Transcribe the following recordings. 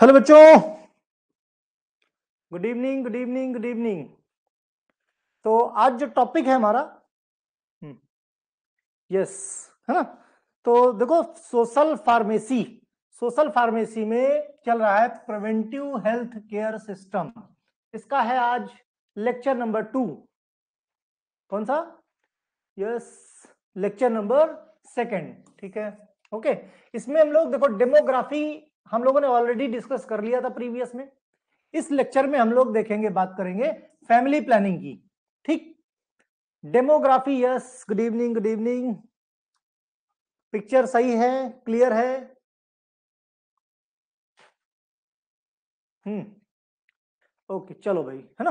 Hello बच्चों good evening good evening good evening तो आज जो टॉपिक है हमारा यस हम्म, है ना तो देखो सोशल फार्मेसी सोशल फार्मेसी में चल रहा है प्रिवेंटिव हेल्थ केयर सिस्टम इसका है आज लेक्चर नंबर टू कौन सा यस लेक्चर नंबर सेकंड ठीक है ओके इसमें हम लोग देखो डेमोग्राफी हम लोगों ने ऑलरेडी डिस्कस कर लिया था प्रीवियस में इस लेक्चर में हम लोग देखेंगे बात करेंगे फैमिली प्लानिंग की ठीक demography yes good evening good evening picture सही है क्लियर है हम्म ओके चलो भाई है ना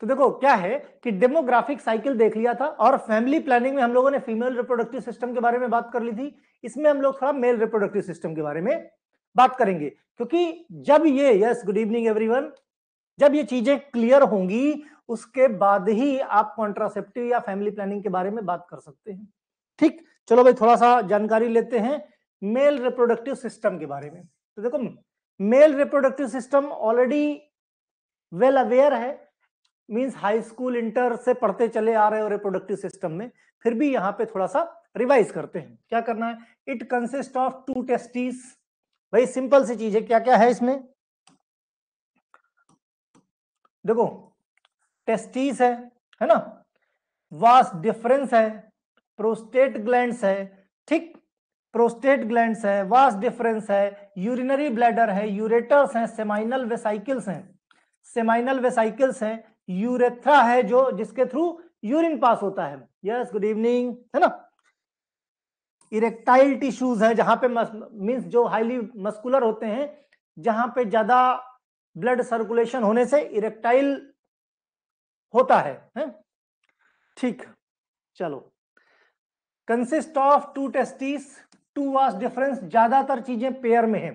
तो देखो क्या है कि डेमोग्राफिक साइकिल देख लिया था और फैमिली प्लानिंग में हम लोगों ने फीमेल रिप्रोडक्टिव सिस्टम के बारे में बात कर ली थी इसमें हम लोग थोड़ा मेल रिप्रोडक्टिव सिस्टम के बारे में बात करेंगे क्योंकि जब ये यस गुड इवनिंग एवरीवन जब ये चीजें क्लियर होंगी उसके बाद ही आप कॉन्ट्रासेप्टिव या फैमिली प्लानिंग के बारे में बात कर सकते हैं ठीक चलो भाई थोड़ा सा जानकारी लेते हैं मेल रिप्रोडक्टिव सिस्टम के बारे में तो देखो male reproductive system already well aware है मींस हाई स्कूल इंटर से पढ़ते चले आ रहे हो रिप्रोडक्टिव सिस्टम में फिर भी यहाँ पे थोड़ा सा रिवाइज करते हैं क्या करना है it consist of two testes भाई सिंपल सी चीज है क्या क्या है इसमें देखो टेस्टिस है है ना वास डिफरेंस है प्रोस्टेट ग्लैंड्स है ठीक प्रोस्टेट ग्लैंड्स है वास डिफरेंस है यूरिनरी ब्लैडर है यूरेटर्स हैं सेमाइनल वेसाइकिल्स हैं सेमाइनल वेसाइकिल्स हैं यूरेथ्रा है जो जिसके थ्रू यूरिन पास होता है यस गुड इवनिंग है ना इरेक्टाइल टिश्यूज हैं जहां पे मीन्स जो हाईली मस्कुलर होते हैं जहां पे ज्यादा ब्लड सर्कुलेशन होने से इरेक्टाइल होता है, है? ठीक चलो consist of two testis two vas deferens ज्यादातर चीजें पेयर में है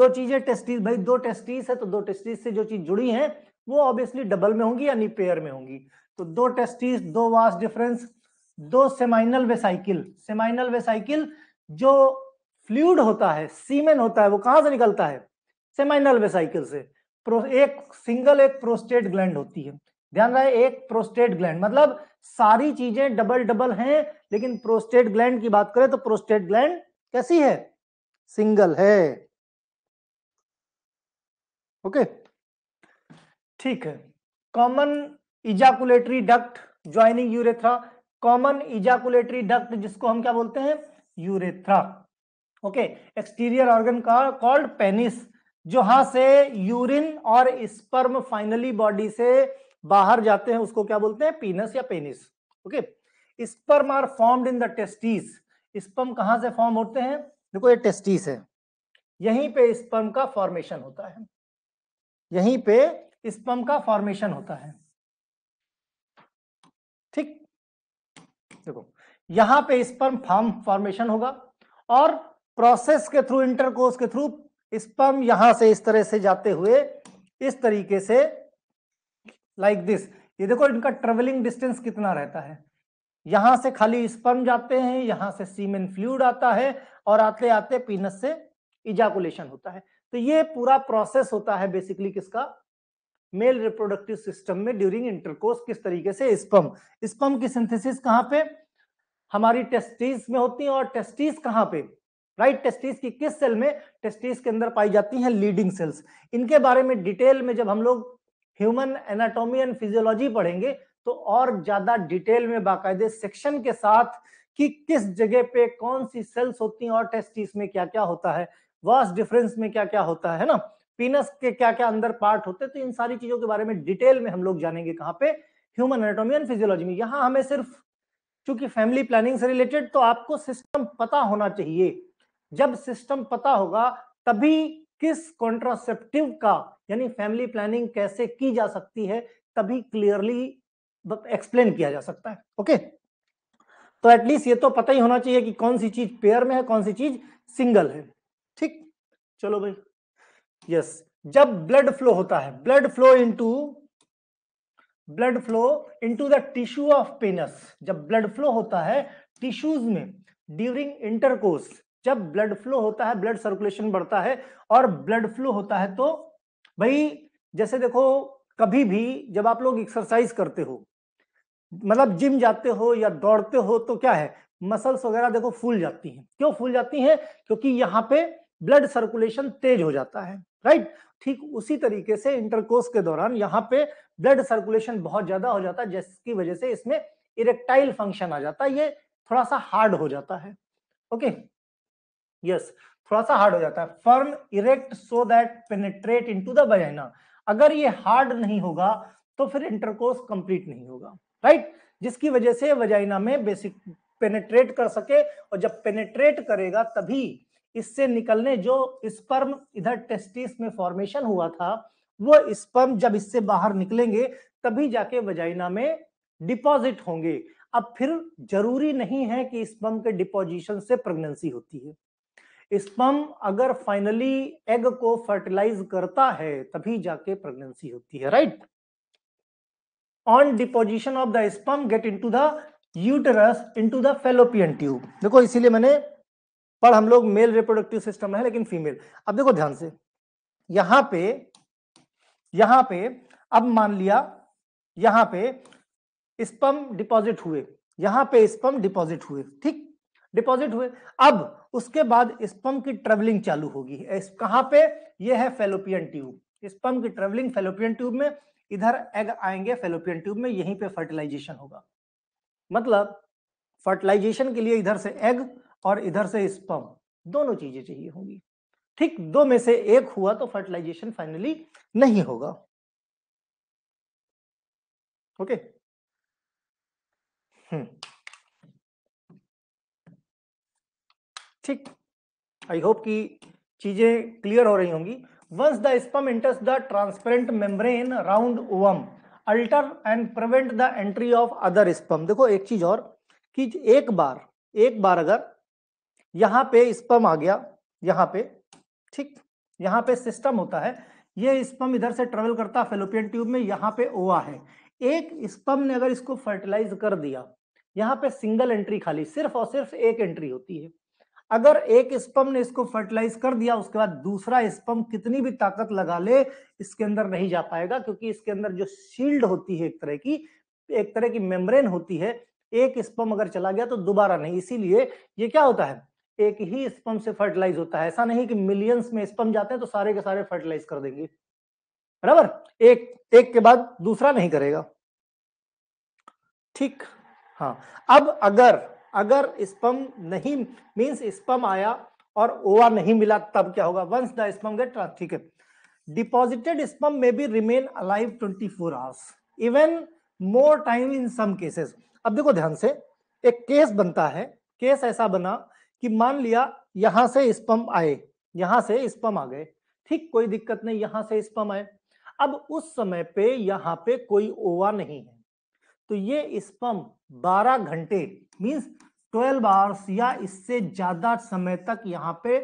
जो चीजें टेस्टिस भाई दो टेस्टिस है तो दो टेस्टिस से जो चीज जुड़ी है वो ऑब्वियसली डबल में होंगी यानी पेयर में होंगी तो दो टेस्टिस दो वास डिफरेंस दो सेमाइनल वेसाइकिल सेमाइनल वेसाइकिल जो फ्लूड होता है सीमेन होता है वो कहां से निकलता है सेमाइनल वेसाइकिल से एक सिंगल एक प्रोस्टेट ग्लैंड होती है ध्यान रहे एक प्रोस्टेट ग्लैंड मतलब सारी चीजें डबल डबल हैं लेकिन प्रोस्टेट ग्लैंड की बात करें तो प्रोस्टेट ग्लैंड कैसी है सिंगल है ओके ठीक है common ejaculatory duct joining urethra common ejaculatory duct जिसको हम क्या बोलते हैं यूरेथ्रा ओके एक्सटीरियर ऑर्गन का कॉल्ड पेनिस जो हां से यूरिन और स्पर्म फाइनली बॉडी से बाहर जाते हैं उसको क्या बोलते हैं पीनस या penis okay sperm are formed in the testis sperm कहां से फॉर्म होते हैं देखो ये टेस्टिस है यहीं पे स्पर्म का फॉर्मेशन होता है यहीं पे स्पर्म का फॉर्मेशन होता है ठीक देखो यहां पे स्पर्म फॉर्म फॉर्मेशन होगा और प्रोसेस के थ्रू इंटरकोर्स के थ्रू स्पर्म यहां से इस तरह से जाते हुए इस तरीके से लाइक like दिस ये देखो इनका ट्रेवलिंग डिस्टेंस कितना रहता है यहां से खाली स्पर्म जाते हैं यहां से सीमेन फ्लूड आता है और आते आते पीनस से इजाकुलेशन होता है तो ये पूरा प्रोसेस होता है बेसिकली किसका मेल रिप्रोडक्टिव सिस्टम में ड्यूरिंग इंटरकोर्स किस तरीके से स्पम स्पम की सिंथेसिस कहाँ पे हमारी टेस्टिस में होती है और टेस्टिस कहाँ पे राइट right, टेस्टिस की किस सेल में टेस्टिस के अंदर पाई जाती हैं लीडिंग सेल्स इनके बारे में डिटेल में जब हम लोग ह्यूमन एनाटॉमी एंड फिजियोलॉजी पढ़ेंगे तो और ज्यादा डिटेल में बाकायदे सेक्शन के साथ कि किस जगह पे कौन सी सेल्स होती हैं और टेस्टिस में क्या क्या होता है वास्ट डिफरेंस में क्या क्या होता है ना पीनस के क्या क्या अंदर पार्ट होते तो इन सारी चीजों के बारे में डिटेल में हम लोग जानेंगे कहाँ पे ह्यूमन एनाटोमी एंड फिजियोलॉजी में यहाँ हमें सिर्फ चूंकि फैमिली प्लानिंग से रिलेटेड तो आपको सिस्टम पता होना चाहिए जब सिस्टम पता होगा तभी किस कॉन्ट्रासेप्टिव का यानी फैमिली प्लानिंग कैसे की जा सकती है तभी क्लियरली एक्सप्लेन किया जा सकता है ओके तो एटलीस्ट ये तो पता ही होना चाहिए कि कौन सी चीज पेयर में है कौन सी चीज सिंगल है ठीक चलो भाई यस जब ब्लड फ्लो होता है blood flow into blood flow into the tissue of penis जब ब्लड फ्लो होता है टिश्यूज में ड्यूरिंग इंटरकोर्स जब ब्लड फ्लो होता है ब्लड सर्कुलेशन बढ़ता है और ब्लड फ्लो होता है तो भाई जैसे देखो कभी भी जब आप लोग एक्सरसाइज करते हो मतलब जिम जाते हो या दौड़ते हो तो क्या है मसल्स वगैरह देखो फूल जाती हैं क्यों फूल जाती हैं क्योंकि यहाँ पे ब्लड सर्कुलेशन तेज हो जाता है राइट ठीक उसी तरीके से इंटरकोर्स के दौरान यहाँ पे ब्लड सर्कुलेशन बहुत ज्यादा हो जाता है जिसकी वजह से इसमें इरेक्टाइल फंक्शन आ जाता है ये थोड़ा सा हार्ड हो जाता है ओके okay? यस yes, थोड़ा सा हार्ड हो जाता है firm erect so that penetrate in the vagina अगर ये हार्ड नहीं होगा तो फिर इंटरकोर्स कंप्लीट नहीं होगा राइट जिसकी वजह से वजाइना में बेसिक पेनेट्रेट कर सके और जब पेनेट्रेट करेगा तभी इससे निकलने जो स्पर्म इधर टेस्टिस में फॉर्मेशन हुआ था वो स्पर्म जब इससे बाहर निकलेंगे तभी जाके वजाइना में डिपॉजिट होंगे अब फिर जरूरी नहीं है कि स्पर्म के डिपोजिशन से प्रेगनेंसी होती है स्पम अगर फाइनली एग को फर्टिलाइज करता है तभी जाके प्रेगनेंसी होती है right on deposition of the sperm get into the uterus into the fallopian tube देखो इसीलिए मैंने पर हम लोग मेल रिप्रोडक्टिव सिस्टम है लेकिन फीमेल अब देखो ध्यान से यहां पे यहां पे अब मान लिया यहां पे स्पम डिपॉजिट हुए यहां पे स्पम डिपॉजिट हुए ठीक डिपॉजिट हुए अब उसके बाद स्पम की ट्रेवलिंग चालू होगी कहां पे ये है फेलोपियन ट्यूब स्पम की ट्रेवलिंग फेलोपियन ट्यूब में इधर एग आएंगे फेलोपियन ट्यूब में यहीं पे फर्टिलाइजेशन होगा मतलब फर्टिलाइजेशन के लिए इधर से एग और इधर से स्पम दोनों चीजें चाहिए होंगी ठीक दो में से एक हुआ तो फर्टिलाइजेशन फाइनली नहीं होगा ओके हम्म। ठीक आई होप कि चीजें क्लियर हो रही होंगी once the sperm enters the transparent membrane round ovum alter and prevent the entry of other sperm देखो एक चीज और कि एक बार एक बार अगर यहां पे स्पम आ गया यहां पे ठीक यहां पे सिस्टम होता है ये स्पम इधर से ट्रेवल करता फेलोपियन ट्यूब में यहां पे ओआ है एक स्पम ने अगर इसको फर्टिलाइज कर दिया यहां पे सिंगल एंट्री खाली सिर्फ और सिर्फ एक एंट्री होती है अगर एक स्पम ने इसको फर्टिलाइज कर दिया उसके बाद दूसरा स्पम कितनी भी ताकत लगा ले इसके अंदर नहीं जा पाएगा क्योंकि इसके अंदर जो शील्ड होती है एक तरह की एक तरह की मेम्ब्रेन होती है एक स्पम अगर चला गया तो दोबारा नहीं इसीलिए ये क्या होता है एक ही स्पम से फर्टिलाइज होता है ऐसा नहीं कि मिलियंस में स्पम जाते हैं तो सारे के सारे फर्टिलाइज कर देंगे बराबर एक एक के बाद दूसरा नहीं करेगा ठीक हाँ अब अगर अगर स्पम नहीं मींस स्पम आया और ओवा नहीं मिला तब क्या होगा वंस द स्पम गेट ठीक है deposited sperm may be remain alive 24 hours even more time in some cases अब देखो ध्यान से एक केस बनता है केस ऐसा बना कि मान लिया यहां से स्पम आए यहां से स्पम आ गए ठीक कोई दिक्कत नहीं यहां से स्पम आए अब उस समय पे यहां पे कोई ओवा नहीं है तो ये स्पम 12 घंटे मींस 12 आवर्स या इससे ज्यादा समय तक यहाँ पे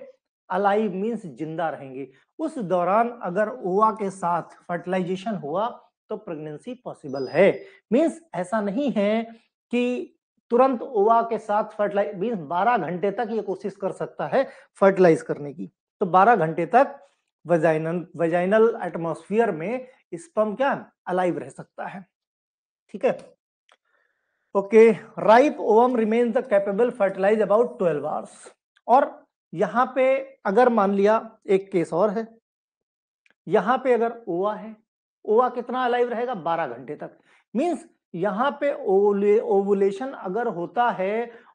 अलाइव मींस जिंदा रहेंगे उस दौरान अगर ओवा के साथ फर्टिलाइजेशन हुआ तो प्रेगनेंसी पॉसिबल है मींस ऐसा नहीं है कि तुरंत ओवा के साथ फर्टिलाइज मीन बारह घंटे तक ये कोशिश कर सकता है फर्टिलाइज करने की तो बारह घंटे तक वजाइनल वजाइनल एटमोस्फियर में स्पम क्या अलाइव रह सकता है ठीक है okay ripe ovum remains the capable fertilize about twelve hours और यहां पे अगर मान लिया एक केस और है यहां पे अगर ओवा है ओवा कितना अलाइव रहेगा बारह घंटे तक मीन्स यहाँ पे ओवले ओवुलेशन अगर होता है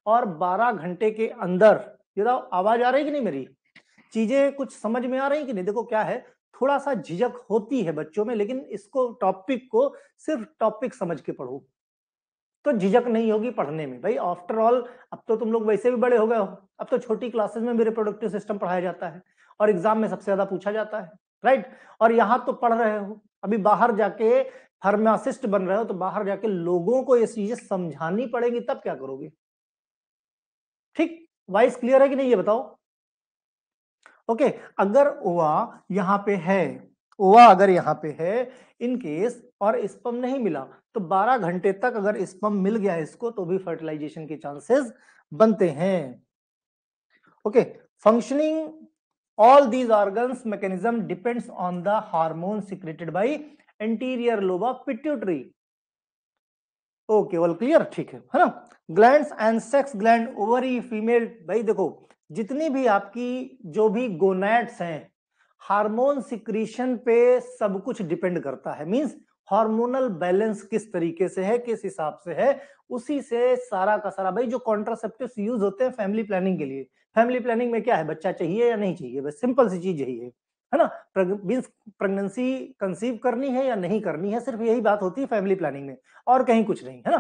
और 12 घंटे के अंदर ये आवाज आ रही कि नहीं मेरी चीजें कुछ समझ में आ रही कि नहीं देखो क्या है थोड़ा सा झिझक होती है बच्चों में लेकिन इसको टॉपिक को सिर्फ टॉपिक समझ के पढ़ो तो झिझक नहीं होगी पढ़ने में भाई आफ्टर ऑल अब तो तुम लोग वैसे भी बड़े हो गए हो अब तो छोटी क्लासेस में भी रिप्रोडक्टिव सिस्टम पढ़ाया जाता है और एग्जाम में सबसे ज्यादा पूछा जाता है राइट और यहाँ तो पढ़ रहे हो अभी बाहर जाके फार्मासिस्ट बन रहे हो तो बाहर जाके लोगों को ये चीजें समझानी पड़ेगी तब क्या करोगे ठीक वॉइस क्लियर है कि नहीं ये बताओ ओके अगर ओवा यहां पे है ओवा अगर यहां पे है इन केस और स्पम नहीं मिला तो 12 घंटे तक अगर स्पम मिल गया इसको तो भी फर्टिलाइजेशन के चांसेस बनते हैं okay functioning all these organs mechanism depends on the hormone secreted by anterior lobe of pituitary okay well clear ठीक है है ना gland and sex gland ovary female भाई देखो जितनी भी आपकी जो भी गोनेट्स हैं हार्मोन सिक्रीशन पे सब कुछ डिपेंड करता है मींस हार्मोनल बैलेंस किस तरीके से है किस हिसाब से है उसी से सारा का सारा भाई जो कॉन्ट्रासेप्टिव यूज होते हैं फैमिली प्लानिंग के लिए फैमिली प्लानिंग में क्या है बच्चा चाहिए या नहीं चाहिए बस सिंपल सी चीज यही है है ना मीन्स प्रेगनेंसी कंसीव करनी है या नहीं करनी है सिर्फ यही बात होती है फैमिली प्लानिंग में और कहीं कुछ नहीं है ना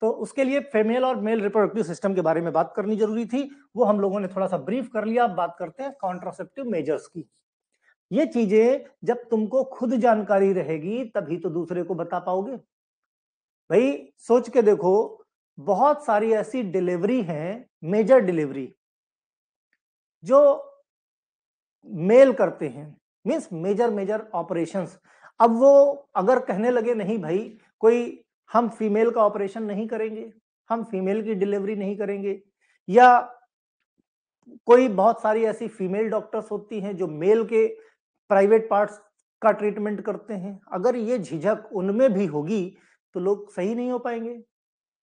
तो उसके लिए फीमेल और मेल रिप्रोडक्टिव सिस्टम के बारे में बात करनी जरूरी थी वो हम लोगों ने थोड़ा सा ब्रीफ कर लिया अब बात करते हैं कॉन्ट्रासेप्टिव मेजर्स की ये चीजें जब तुमको खुद जानकारी रहेगी तभी तो दूसरे को बता पाओगे भाई सोच के देखो बहुत सारी ऐसी डिलीवरी हैं मेजर डिलीवरी जो मेल करते हैं मीन्स मेजर मेजर ऑपरेशन अब वो अगर कहने लगे नहीं भाई कोई हम फीमेल का ऑपरेशन नहीं करेंगे हम फीमेल की डिलीवरी नहीं करेंगे या कोई बहुत सारी ऐसी फीमेल डॉक्टर्स होती हैं जो मेल के प्राइवेट पार्ट्स का ट्रीटमेंट करते हैं अगर ये झिझक उनमें भी होगी तो लोग सही नहीं हो पाएंगे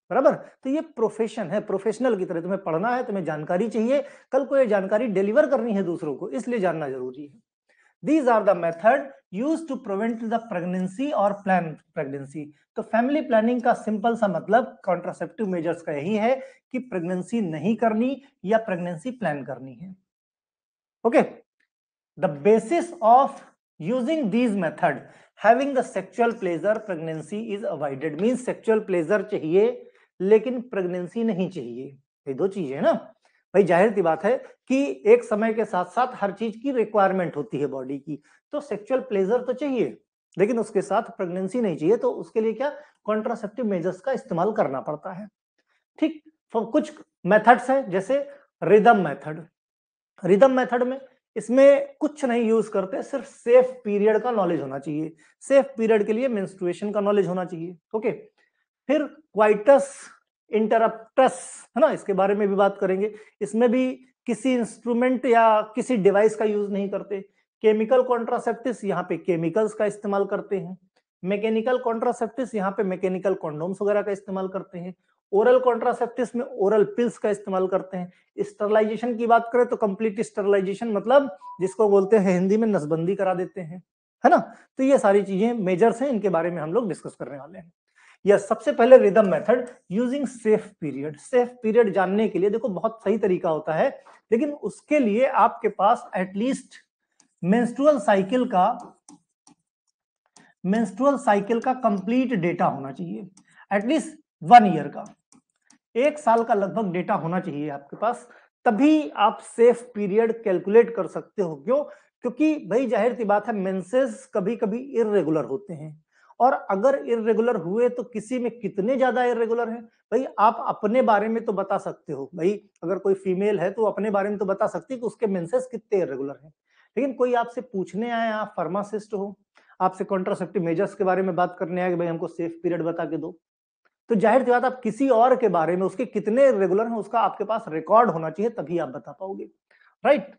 बराबर तो ये प्रोफेशन है प्रोफेशनल की तरह तुम्हें पढ़ना है तुम्हें जानकारी चाहिए कल को ये जानकारी डिलीवर करनी है दूसरों को इसलिए जानना जरूरी है these are the method use to prevent the pregnancy और प्लान प्रेगनेंसी तो फैमिली प्लानिंग का सिंपल सा मतलब कॉन्ट्रासेप्टिव मेजर्स का यही है कि प्रेगनेंसी नहीं करनी या प्रेगनेंसी प्लान करनी है okay the basis of using these method having the sexual pleasure pregnancy is avoided means sexual pleasure चाहिए लेकिन प्रेगनेंसी नहीं चाहिए ये दो चीजें है ना भाई जाहिर सी बात है कि एक समय के साथ साथ हर चीज की रिक्वायरमेंट होती है बॉडी की तो सेक्सुअल प्लेजर तो चाहिए लेकिन उसके साथ प्रेगनेंसी नहीं चाहिए तो उसके लिए क्या कॉन्ट्रासेप्टिव मेजर्स का इस्तेमाल करना पड़ता है ठीक तो कुछ मेथड्स हैं जैसे रिदम मेथड रिदम मेथड में इसमें कुछ नहीं यूज करते सिर्फ सेफ पीरियड का नॉलेज होना चाहिए सेफ पीरियड के लिए मेंस्ट्रुएशन का नॉलेज होना चाहिए ओके फिर क्वाइटस इंटरप्टस है ना इसके बारे में भी बात करेंगे इसमें भी किसी इंस्ट्रूमेंट या किसी डिवाइस का यूज नहीं करते केमिकल कॉन्ट्रासेप्टिस यहाँ पे केमिकल्स का इस्तेमाल करते हैं मैकेनिकल कॉन्ट्रासेप्टिस यहाँ पे मैकेनिकल कॉन्डोम्स वगैरह का इस्तेमाल करते हैं ओरल कॉन्ट्रासेप्टिस में ओरल पिल्स का इस्तेमाल करते हैं स्टरलाइजेशन की बात करें तो कंप्लीट स्टरलाइजेशन मतलब जिसको बोलते हैं हिंदी में नसबंदी करा देते हैं है ना तो ये सारी चीजें मेजर्स हैं इनके बारे में हम लोग डिस्कस करने वाले हैं या सबसे पहले rhythm method using safe period safe period जानने के लिए देखो बहुत सही तरीका होता है लेकिन उसके लिए आपके पास एटलीस्ट मेंस्ट्रुअल साइकिल का मेंस्ट्रुअल साइकिल का कंप्लीट डेटा होना चाहिए एटलीस्ट वन ईयर का एक साल का लगभग डेटा होना चाहिए आपके पास तभी आप सेफ पीरियड कैलकुलेट कर सकते हो क्यों क्योंकि भाई जाहिर सी बात है मेंसेस कभी कभी इरेगुलर होते हैं और अगर इरेगुलर हुए तो किसी में कितने ज्यादा इरेगुलर हैं भाई आप अपने बारे में तो बता सकते हो भाई अगर कोई फीमेल है तो अपने बारे में तो बता सकती है कि उसके मेंसेस कितने इरेगुलर हैं लेकिन कोई आपसे पूछने आए आप फार्मासिस्ट हो आपसे कॉन्ट्रासेप्टिव मेजर्स के बारे में बात करने आए कि भाई हमको सेफ पीरियड बता के दो तो जाहिर सी बात आप किसी और के बारे में उसके कितने रेगुलर हैं उसका आपके पास रिकॉर्ड होना चाहिए तभी आप बता पाओगे right right?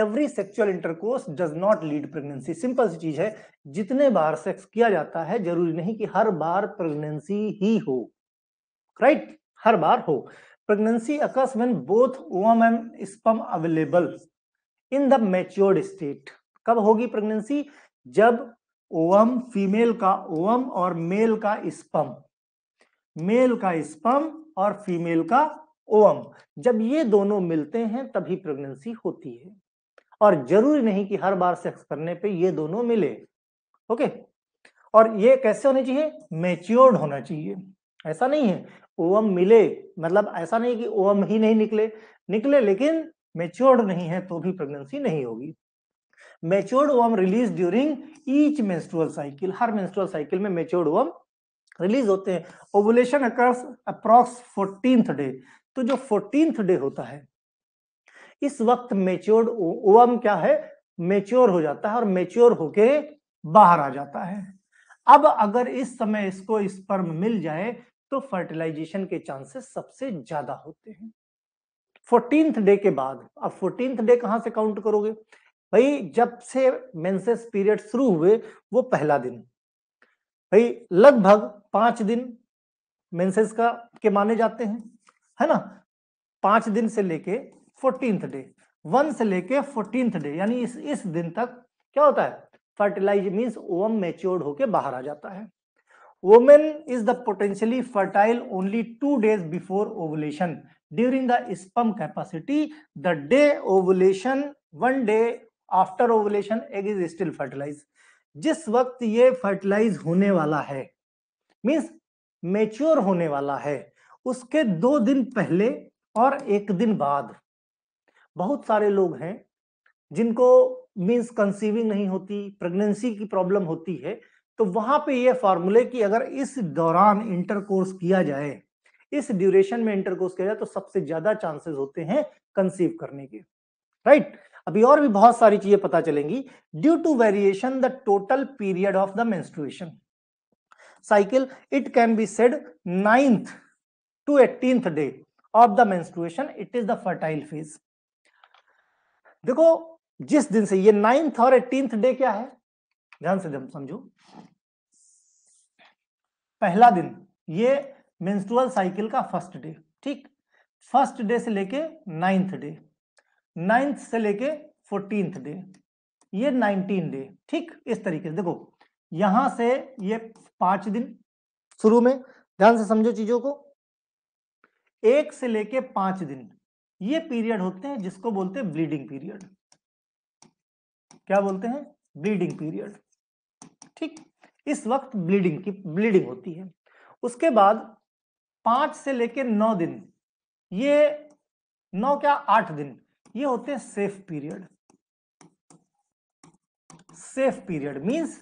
Every sexual intercourse does not lead pregnancy simple सी चीज है जितने बार सेक्स किया जाता है जरूरी नहीं कि हर बार प्रेगनेंसी ही हो राइट right? हर बार हो pregnancy occurs when both ovum and sperm available in the matured state कब होगी प्रेगनेंसी जब ओवम फीमेल का ओवम और मेल का स्पर्म मेल का स्पर्म और फीमेल का ओवम जब ये दोनों मिलते हैं तभी प्रेगनेंसी होती है और जरूरी नहीं कि हर बार सेक्स करने पे ये दोनों मिले ओके और ये कैसे होने चाहिए मेच्योर्ड होना चाहिए ऐसा नहीं है ओम मिले मतलब ऐसा नहीं कि ओम ही नहीं निकले निकले लेकिन मेच्योर्ड नहीं है तो भी प्रेगनेंसी नहीं होगी matured ovum release during each menstrual cycle हर मेंस्ट्रुअल साइकिल में मेच्योर्ड ओम रिलीज होते हैं ovulation occurs approx fourteenth day तो जो फोर्टीन डे होता है इस वक्त मेच्योर्ड ओवम क्या है मेच्योर हो जाता है और मेच्योर होके बाहर आ जाता है अब अगर इस समय इसको स्पर्म इस मिल जाए तो फर्टिलाइजेशन के चांसेस सबसे ज्यादा होते हैं फोर्टींथ डे के बाद अब फोर्टींथ डे कहां से काउंट करोगे भाई जब से मेंसेस पीरियड शुरू हुए वो पहला दिन भाई लगभग पांच दिन मेंसेस का के माने जाते हैं है ना पांच दिन से लेके फोर्टींथ डे वन से लेके फोर्टींथ डे यानी इस इस दिन तक क्या होता है फर्टिलाइज मीन्स ओम मेच्योर्ड होके बाहर आ जाता है women is the potentially fertile only two days before ovulation during the sperm capacity the day ovulation one day after ovulation egg is still fertilize जिस वक्त ये फर्टिलाइज होने वाला है मीन्स मेच्योर होने वाला है उसके दो दिन पहले और एक दिन बाद बहुत सारे लोग हैं जिनको मीन्स कंसीविंग नहीं होती प्रेगनेंसी की प्रॉब्लम होती है तो वहां पे ये फॉर्मूले कि अगर इस दौरान इंटरकोर्स किया जाए इस ड्यूरेशन में इंटरकोर्स किया जाए तो सबसे ज्यादा चांसेस होते हैं कंसीव करने के राइट right? अभी और भी बहुत सारी चीजें पता चलेंगी due to variation the total period of the menstruation cycle it can be said ninth to 18th day of the menstruation it is the fertile phase देखो जिस दिन से ये नाइन्थ और एटीनथ डे क्या है ध्यान से समझो पहला दिन ये मेंस्ट्रुअल साइकिल का फर्स्ट डे ठीक फर्स्ट डे से लेके नाइन्थ डे नाइन्थ से लेके फोर्टींथ डे ये नाइनटीन डे ठीक इस तरीके से देखो यहां से ये पांच दिन शुरू में ध्यान से समझो चीजों को एक से लेके पांच दिन ये पीरियड होते हैं जिसको बोलते हैं ब्लीडिंग पीरियड क्या बोलते हैं ब्लीडिंग पीरियड ठीक इस वक्त ब्लीडिंग की ब्लीडिंग होती है उसके बाद पांच से लेकर नौ दिन ये नौ क्या आठ दिन ये होते हैं safe period safe period means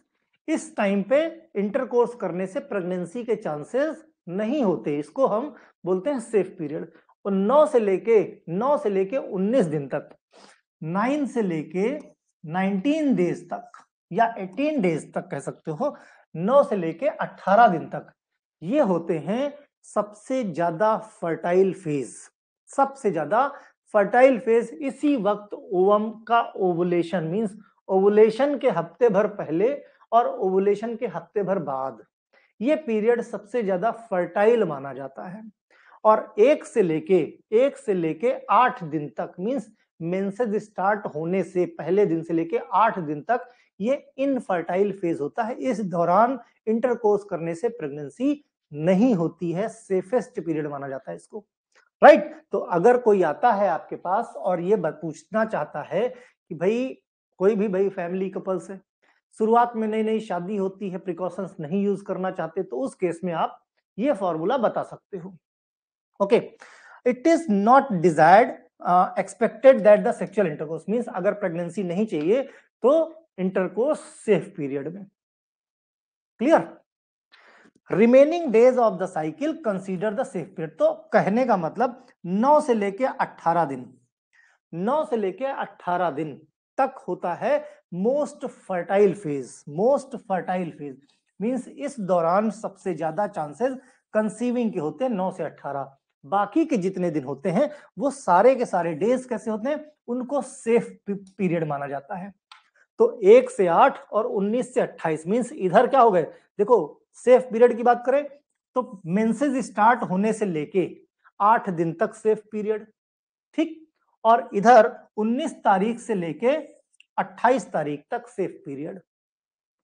इस टाइम पे इंटरकोर्स करने से प्रेगनेंसी के चांसेस नहीं होते इसको हम बोलते हैं सेफ पीरियड और नौ से लेके नौ से लेके उन्नीस दिन तक नाइन से लेके नाइनटीन डेज तक या एटीन डेज तक कह सकते हो नौ से लेके अठारह दिन तक ये होते हैं सबसे ज्यादा फर्टाइल फेज सबसे ज्यादा फर्टाइल फेज इसी वक्त ओवम का ओवुलेशन मींस ओवुलेशन के हफ्ते भर पहले और ओवुलेशन के हफ्ते भर बाद ये पीरियड सबसे ज्यादा फर्टाइल माना जाता है और एक से लेके एक से लेके आठ दिन तक मीन्स मेंसेज स्टार्ट होने से पहले दिन से लेके आठ दिन तक ये इनफर्टाइल फेज होता है इस दौरान इंटरकोर्स करने से प्रेगनेंसी नहीं होती है सेफेस्ट पीरियड माना जाता है इसको राइट right? तो अगर कोई आता है आपके पास और ये पूछना चाहता है कि भाई कोई भी भाई फैमिली कपल्स है शुरुआत में नई नई शादी होती है प्रिकॉशंस नहीं यूज करना चाहते तो उस केस में आप ये फॉर्मूला बता सकते हो okay it is not desired uh, expected that the sexual intercourse means अगर pregnancy नहीं चाहिए तो intercourse safe period में clear remaining days of the cycle consider the safe period तो कहने का मतलब 9 से लेके 18 दिन 9 से लेके 18 दिन तक होता है most fertile phase most fertile phase means इस दौरान सबसे ज्यादा चांसेस कंसीविंग के होते हैं 9 से 18 बाकी के जितने दिन होते हैं वो सारे के सारे डेज कैसे होते हैं उनको सेफ पीरियड माना जाता है तो एक से आठ और उन्नीस से अट्ठाईस मीन्स इधर क्या हो गए देखो सेफ पीरियड की बात करें तो मेंसेज स्टार्ट होने से लेके आठ दिन तक सेफ पीरियड ठीक और इधर 19 तारीख से लेके 28 तारीख तक सेफ पीरियड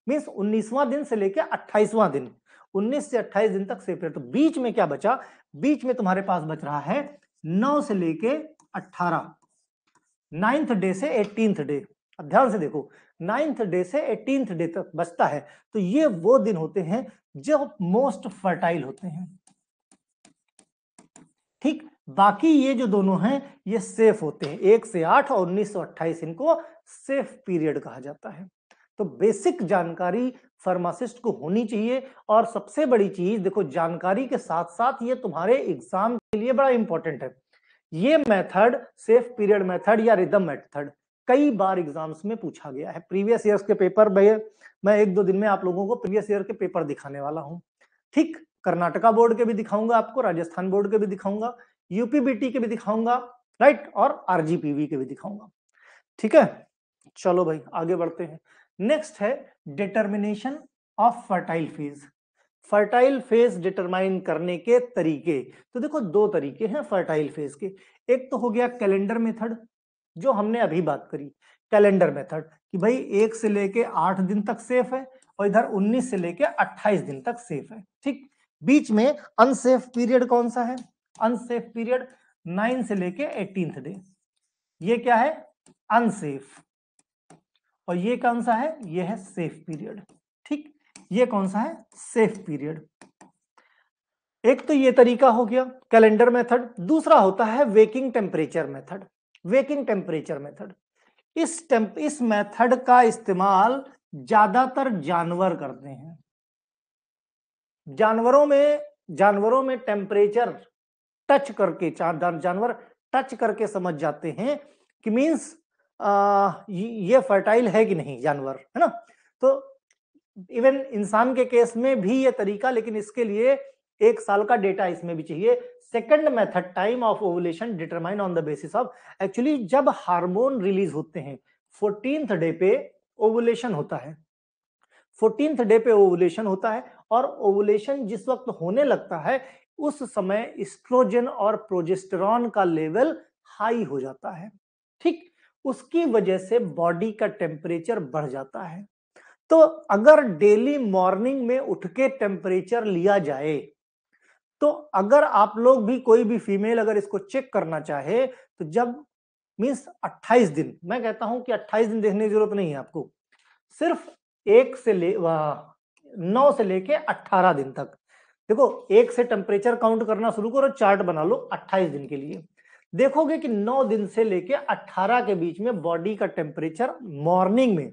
मीन्स 19वां दिन से लेके 28वां दिन उन्नीस से अट्ठाईस दिन तक सेफ रहे तो बीच में क्या बचा बीच में तुम्हारे पास बच रहा है नौ से लेके अठारह नाइन्थ डे से एटीनथ डे अब ध्यान से देखो नाइन्थ डे से एटीनथ डे तक बचता है तो ये वो दिन होते हैं जो मोस्ट फर्टाइल होते हैं ठीक बाकी ये जो दोनों हैं ये सेफ होते हैं एक से आठ और उन्नीस सौ अट्ठाईस इनको सेफ पीरियड कहा जाता है तो बेसिक जानकारी फार्मासिस्ट को होनी चाहिए और सबसे बड़ी चीज देखो जानकारी के साथ साथ ये तुम्हारे एग्जाम के लिए बड़ा इंपॉर्टेंट है ये मेथड सेफ पीरियड मेथड या रिदम मेथड कई बार एग्जाम्स में पूछा गया है प्रीवियस ईयर के पेपर में मैं एक दो दिन में आप लोगों को प्रीवियस ईयर के पेपर दिखाने वाला हूँ ठीक कर्नाटका बोर्ड के भी दिखाऊंगा आपको राजस्थान बोर्ड के भी दिखाऊंगा यूपीबीटी के भी दिखाऊंगा राइट और आरजीपीवी के भी दिखाऊंगा ठीक है चलो भाई आगे बढ़ते हैं नेक्स्ट है determination of fertile phase fertile phase determine करने के तरीके तो देखो दो तरीके हैं फर्टाइल फेज के एक तो हो गया कैलेंडर मेथड जो हमने अभी बात करी कैलेंडर मेथड कि भाई एक से लेके आठ दिन तक सेफ है और इधर उन्नीस से लेके अट्ठाईस दिन तक सेफ है ठीक बीच में अनसेफ पीरियड कौन सा है अनसेफ पीरियड नाइन से लेके एटीन डे ये क्या है अनसेफ और ये कौन सा है ये है सेफ पीरियड ठीक ये कौन सा है सेफ पीरियड एक तो ये तरीका हो गया कैलेंडर मेथड दूसरा होता है waking temperature method waking temperature method इस टेम्प इस मेथड का इस्तेमाल ज्यादातर जानवर करते हैं जानवरों में जानवरों में टेम्परेचर टच करके जानवर टच करके समझ जाते हैं कि मींस ये फर्टाइल है कि नहीं जानवर है ना तो इवन इंसान के केस में भी ये तरीका लेकिन इसके लिए एक साल का डेटा इसमें भी चाहिए second method time of ovulation determine on the basis of actually जब हार्मोन रिलीज होते हैं फोर्टींथ डे पे ओवुलेशन होता है फोर्टींथ डे पे ओवुलेशन होता है और ओवुलेशन जिस वक्त होने लगता है उस समय स्ट्रोजन और प्रोजेस्टेरॉन का लेवल हाई हो जाता है उसकी वजह से बॉडी का टेम्परेचर बढ़ जाता है तो अगर डेली मॉर्निंग में उठ के टेम्परेचर लिया जाए तो अगर आप लोग भी कोई भी फीमेल अगर इसको चेक करना चाहे तो जब मीन्स 28 दिन मैं कहता हूं कि 28 दिन देखने की जरूरत नहीं है आपको सिर्फ एक से ले नौ से लेके 18 दिन तक देखो एक से टेम्परेचर काउंट करना शुरू करो चार्ट बना लो 28 दिन के लिए देखोगे कि 9 दिन से लेके 18 के बीच में बॉडी का टेम्परेचर मॉर्निंग में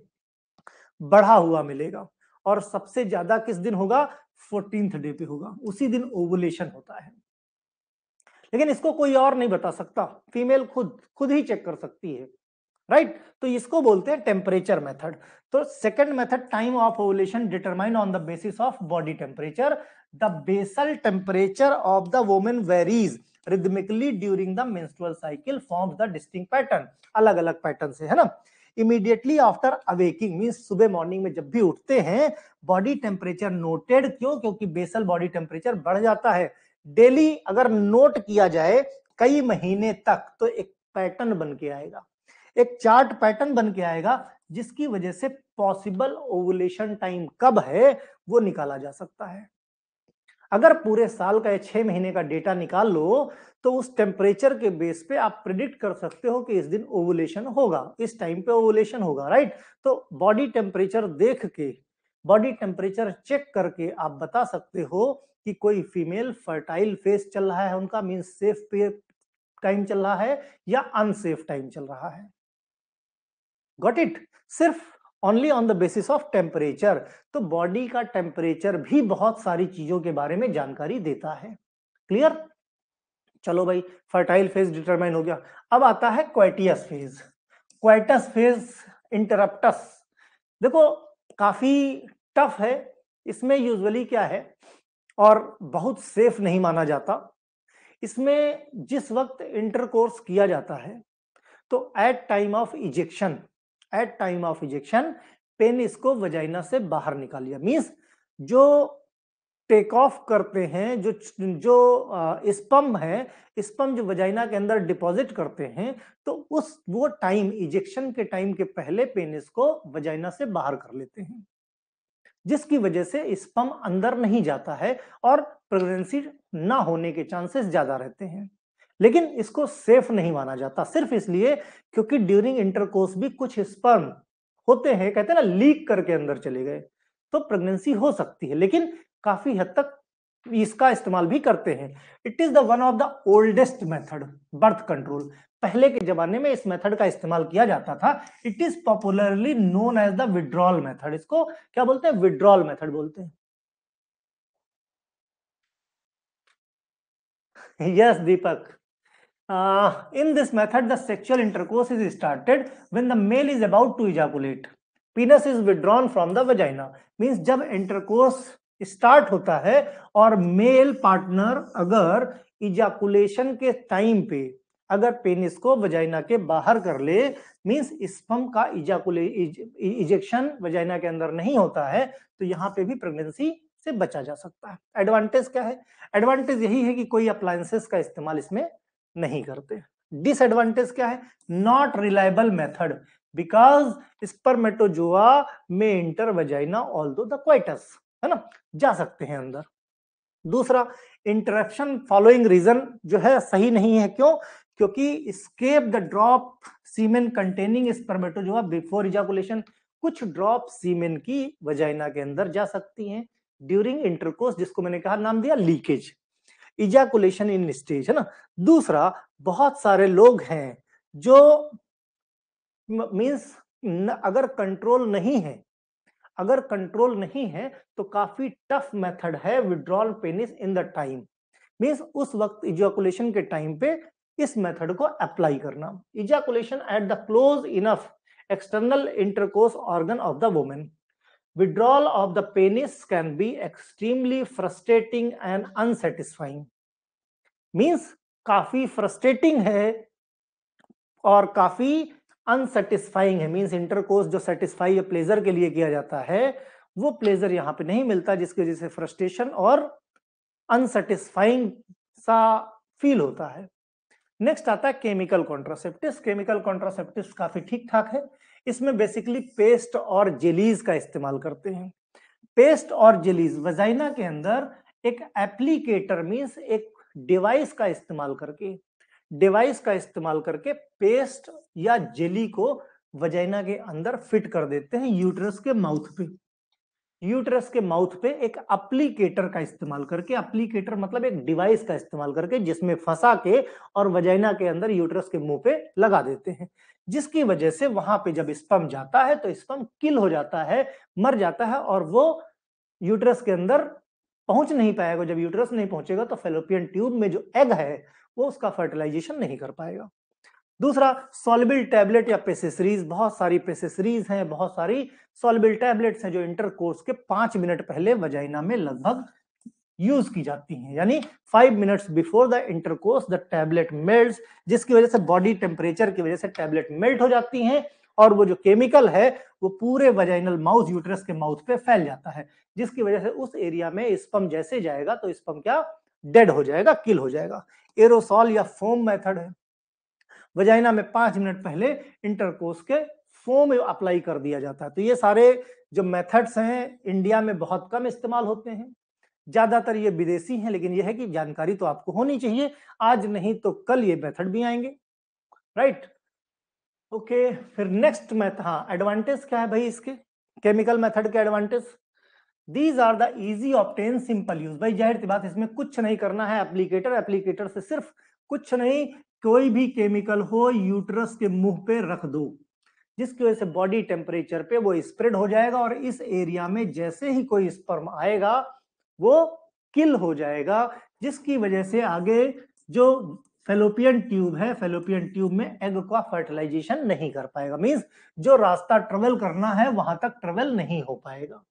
बढ़ा हुआ मिलेगा और सबसे ज्यादा किस दिन होगा फोर्टीन डे पे होगा उसी दिन ओवुलेशन होता है लेकिन इसको कोई और नहीं बता सकता फीमेल खुद खुद ही चेक कर सकती है राइट right? तो इसको बोलते हैं टेम्परेचर मेथड तो second method time of ovulation determine on the basis of body temperature the basal temperature of the women varies rhythmically during the menstrual cycle forms the distinct pattern अलग अलग pattern से है ना immediately after awakening means सुबह morning में जब भी उठते हैं बॉडी टेम्परेचर नोटेड क्यों क्योंकि बेसल बॉडी टेम्परेचर बढ़ जाता है डेली अगर नोट किया जाए कई महीने तक तो एक पैटर्न बन के आएगा एक चार्ट पैटर्न बन के आएगा जिसकी वजह से पॉसिबल ओवुलेशन टाइम कब है वो निकाला जा सकता है अगर पूरे साल का या छह महीने का डेटा निकाल लो तो उस टेम्परेचर के बेस पे आप प्रिडिक्ट कर सकते हो कि इस दिन ओवुलेशन होगा इस टाइम पे ओवुलेशन होगा राइट तो बॉडी टेम्परेचर देख के बॉडी टेम्परेचर चेक करके आप बता सकते हो कि कोई फीमेल फर्टाइल फेस चल रहा है उनका मीन सेफ टाइम चल रहा है या अनसेफ टाइम चल रहा है गॉट इट सिर्फ only on the basis of temperature तो बॉडी का टेम्परेचर भी बहुत सारी चीजों के बारे में जानकारी देता है क्लियर चलो भाई फर्टाइल फेज डिटरमाइन हो गया अब आता है coitus phase coitus phase interruptus देखो काफी टफ है इसमें यूजुअली क्या है और बहुत सेफ नहीं माना जाता इसमें जिस वक्त इंटरकोर्स किया जाता है तो at time of ejection at time of ejection penis को वजाइना से बाहर निकाल लिया मीन्स जो टेक ऑफ करते हैं जो जो स्पम है स्पम जो वजाइना के अंदर डिपॉजिट करते हैं तो उस वो टाइम इजेक्शन के टाइम के पहले पेनिस को वजाइना से बाहर कर लेते हैं जिसकी वजह से स्पम अंदर नहीं जाता है और प्रेगनेंसी ना होने के चांसेस ज्यादा रहते हैं लेकिन इसको सेफ नहीं माना जाता सिर्फ इसलिए क्योंकि ड्यूरिंग इंटरकोर्स भी कुछ स्पर्म होते हैं कहते हैं ना लीक करके अंदर चले गए तो प्रेगनेंसी हो सकती है लेकिन काफी हद तक इसका इस्तेमाल भी करते हैं it is the one of the oldest method birth control पहले के जमाने में इस मेथड का इस्तेमाल किया जाता था it is popularly known as the withdrawal method इसको क्या बोलते हैं विड्रॉल मेथड बोलते हैं yes yes, Deepak in this method the sexual intercourse is started when the male is about to ejaculate penis is withdrawn from the vagina means जब intercourse start होता है और मेल पार्टनर अगर इजाकुलेशन के time पे अगर पेनिस को vagina के बाहर कर ले मींस स्पम का इजाकुले इजेक्शन वजाइना के अंदर नहीं होता है तो यहाँ पे भी प्रेगनेंसी से बचा जा सकता है एडवांटेज क्या है एडवांटेज यही है कि कोई अप्लायसेस का इस्तेमाल इसमें नहीं करते डिसएडवांटेज क्या है not reliable method because spermatozoa may enter vagina although द्वाइटस है ना जा सकते हैं अंदर दूसरा इंटरप्शन फॉलोइंग रीजन जो है सही नहीं है क्यों क्योंकि escape the drop semen containing spermatozoa before ejaculation कुछ ड्रॉप सीमेन की वजाइना के अंदर जा सकती हैं ड्यूरिंग इंटरकोर्स जिसको मैंने कहा नाम दिया लीकेज इजैकुलेशन इन स्टेज है ना दूसरा बहुत सारे लोग हैं जो मीन्स अगर कंट्रोल नहीं है अगर कंट्रोल नहीं है तो काफी टफ मेथड है withdrawal penis in the time means उस वक्त इजैकुलेशन के टाइम पे इस मेथड को अप्लाई करना ejaculation at the close enough external intercourse organ of the women withdrawal of the penis can be extremely frustrating and unsatisfying means काफी frustrating है और काफी अनसेटिस्फाइंग है मीन्स इंटरकोर्स जो सेटिस्फाई या प्लेजर के लिए किया जाता है वो प्लेजर यहाँ पे नहीं मिलता जिसकी वजह से फ्रस्ट्रेशन और अनसेटिस्फाइंग सा फील होता है नेक्स्ट आता है केमिकल कॉन्ट्रासेप्टिस केमिकल कॉन्ट्रासेप्टिस काफी ठीक ठाक है इसमें बेसिकली पेस्ट और जेलीज का इस्तेमाल करते हैं पेस्ट और जेलीज वजाइना के अंदर एक एप्लीकेटर मीन्स एक डिवाइस का इस्तेमाल करके डिवाइस का इस्तेमाल करके पेस्ट या जेली को वजाइना के अंदर फिट कर देते हैं यूट्रस के माउथ पे यूट्रस के माउथ पे एक अप्लीकेटर का इस्तेमाल करके अप्लीकेटर मतलब एक डिवाइस का इस्तेमाल करके जिसमें फंसा के और वजाइना के अंदर यूट्रस के मुंह पे लगा देते हैं जिसकी वजह से वहां पे जब स्पम जाता है तो स्पम किल हो जाता है मर जाता है और वो यूट्रस के अंदर पहुंच नहीं पाएगा जब यूट्रस नहीं पहुंचेगा तो फेलोपियन ट्यूब में जो एग है वो उसका फर्टिलाइजेशन नहीं कर पाएगा दूसरा सॉलिबल टैबलेट या पेसेसरीज बहुत सारी पेसेसरीज हैं बहुत सारी सॉलिबल टैबलेट्स हैं जो इंटर कोर्स के पांच मिनट पहले वजाइना में लगभग यूज की जाती हैं यानी five minutes before the intercourse the tablet melt जिसकी वजह से बॉडी टेम्परेचर की वजह से टैबलेट मेल्ट हो जाती हैं और वो जो केमिकल है वो पूरे वजाइनल माउथ यूटरस के माउथ पे फैल जाता है जिसकी वजह से उस एरिया में स्पम जैसे जाएगा तो स्पम क्या डेड हो जाएगा किल हो जाएगा एरोसॉल या फोम मेथड है वजाइना में पांच मिनट पहले इंटरकोर्स के फोम अप्लाई कर दिया जाता है तो ये सारे जो मेथड्स हैं इंडिया में बहुत कम इस्तेमाल होते हैं ज्यादातर ये विदेशी हैं लेकिन यह है कि जानकारी तो आपको होनी चाहिए आज नहीं तो कल ये मेथड भी आएंगे राइट ओके फिर नेक्स्ट मैथ हाँ एडवांटेज क्या है भाई इसके केमिकल मेथड के advantage these are the easy obtain simple use भाई जाहिर सी बात इसमें कुछ नहीं करना है एप्लीकेटर एप्लीकेटर से सिर्फ कुछ नहीं कोई भी केमिकल हो यूट्रस के मुंह पे रख दो जिसकी वजह से बॉडी टेम्परेचर पे वो स्प्रेड हो जाएगा और इस एरिया में जैसे ही कोई स्पर्म आएगा वो किल हो जाएगा जिसकी वजह से आगे जो फेलोपियन ट्यूब है फेलोपियन ट्यूब में एग का फर्टिलाइजेशन नहीं कर पाएगा मीन्स जो रास्ता ट्रेवल करना है वहां तक ट्रेवल नहीं हो पाएगा